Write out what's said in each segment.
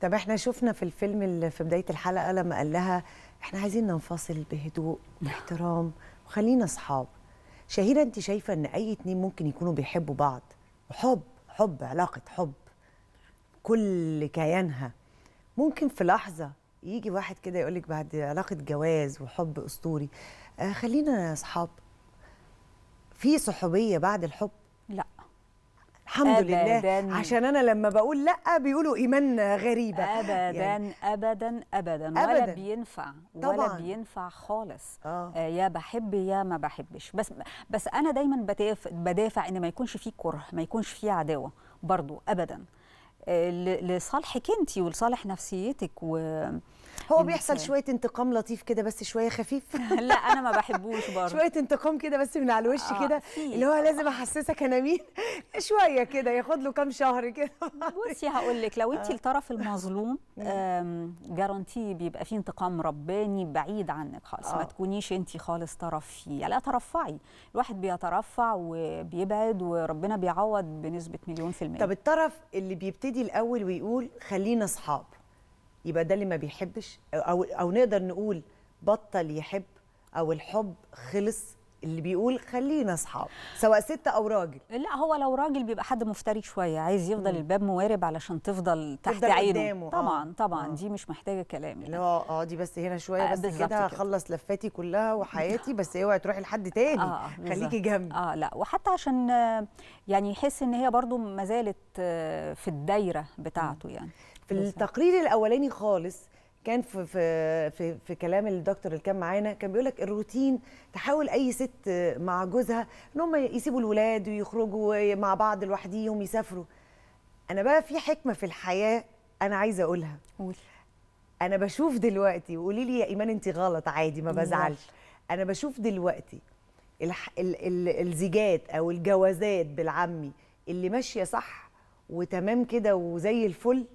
طب احنا شفنا في الفيلم اللي في بدايه الحلقه لما قال لها احنا عايزين ننفصل بهدوء واحترام وخلينا اصحاب شهيره انت شايفه ان اي اتنين ممكن يكونوا بيحبوا بعض حب حب علاقه حب كل كيانها ممكن في لحظه يجي واحد كده يقول لك بعد علاقه جواز وحب اسطوري آه، خلينا اصحاب في صحوبيه بعد الحب الحمد أبداً. لله عشان انا لما بقول لا بيقولوا ايمان غريبه ابدا يعني ابدا ابدا ولا أبداً. بينفع ولا طبعاً. بينفع خالص آه. آه يا بحب يا ما بحبش بس بس انا دايما بدافع ان ما يكونش فيه كره ما يكونش فيه عداوه برضو ابدا آه لصالحك انت ولصالح نفسيتك و هو بيحصل شويه انتقام لطيف كده بس شويه خفيف لا انا ما بحبوش برضه شويه انتقام كده بس من على الوش آه كده اللي هو لازم احسسك انا مين شويه كده ياخد له كام شهر كده بصي هقول لك لو انت آه. الطرف المظلوم نعم. جارانتي بيبقى فيه انتقام رباني بعيد عنك خالص ما آه. تكونيش انت خالص طرف فيه لا ترفعي الواحد بيترفع وبيبعد وربنا بيعوض بنسبه مليون في المية طب الطرف اللي بيبتدي الاول ويقول خلينا اصحاب يبقى ده اللي ما بيحبش او او نقدر نقول بطل يحب او الحب خلص اللي بيقول خلينا اصحاب سواء ست او راجل لا هو لو راجل بيبقى حد مفتري شويه عايز يفضل مم. الباب موارب علشان تفضل تحت عينه قدامه. طبعا طبعا آه. دي مش محتاجه كلام يعني لا آه، دي بس هنا شويه آه بس كده هخلص لفاتي كلها وحياتي بس اوعي تروحي لحد تاني آه, آه، خليكي جنبي اه لا وحتى عشان آه، يعني يحس ان هي برضو ما زالت في الدايره بتاعته مم. يعني في التقرير الاولاني خالص كان في في في, في كلام الدكتور اللي كان معانا كان بيقول لك الروتين تحاول اي ست مع جوزها ان هم يسيبوا الولاد ويخرجوا مع بعض لوحديهم يسافروا انا بقى في حكمه في الحياه انا عايزه اقولها قول انا بشوف دلوقتي وقولي لي يا ايمان انت غلط عادي ما بزعلش انا بشوف دلوقتي الح... ال... ال... الزيجات او الجوازات بالعامي اللي ماشيه صح وتمام كده وزي الفل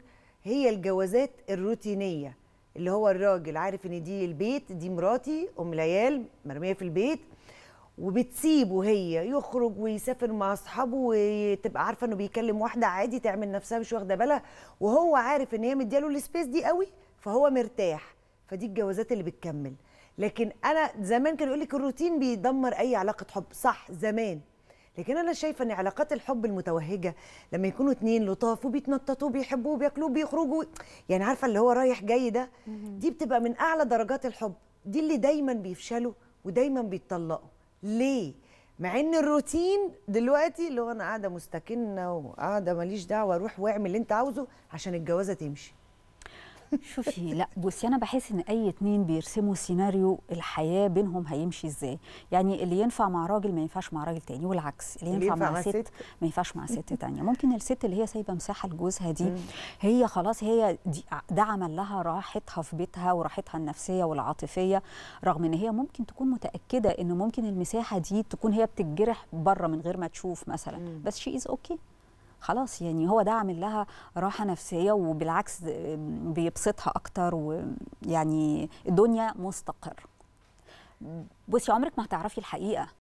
هي الجوازات الروتينيه اللي هو الراجل عارف ان دي البيت دي مراتي ام العيال مرميه في البيت وبتسيبه هي يخرج ويسافر مع اصحابه وتبقى عارفه انه بيكلم واحده عادي تعمل نفسها مش واخده بالها وهو عارف ان هي مدياله السبيس دي قوي فهو مرتاح فدي الجوازات اللي بتكمل لكن انا زمان كانوا يقول لك الروتين بيدمر اي علاقه حب صح زمان لكن انا شايفه ان علاقات الحب المتوهجه لما يكونوا اتنين لطاف وبيتنططوا وبيحبوا وبياكلوا وبيخرجوا يعني عارفه اللي هو رايح جاي ده دي بتبقى من اعلى درجات الحب دي اللي دايما بيفشلوا ودايما بيتطلقوا ليه مع ان الروتين دلوقتي اللي هو انا قاعده مستكنه وقاعده ماليش دعوه اروح واعمل اللي انت عاوزه عشان الجوازه تمشي شوفي لا بصي انا بحس ان اي اتنين بيرسموا سيناريو الحياه بينهم هيمشي ازاي يعني اللي ينفع مع راجل ما ينفعش مع راجل تاني والعكس اللي ينفع, اللي ينفع مع ست, ست ما ينفعش مع ست تانيه ممكن الست اللي هي سايبه مساحه لجوزها دي هي خلاص هي ده عمل لها راحتها في بيتها وراحتها النفسيه والعاطفيه رغم ان هي ممكن تكون متاكده ان ممكن المساحه دي تكون هي بتتجرح بره من غير ما تشوف مثلا بس شي از اوكي okay. خلاص يعني هو ده عامل لها راحه نفسيه وبالعكس بيبسطها اكتر ويعني الدنيا مستقر بصي عمرك ما هتعرفي الحقيقه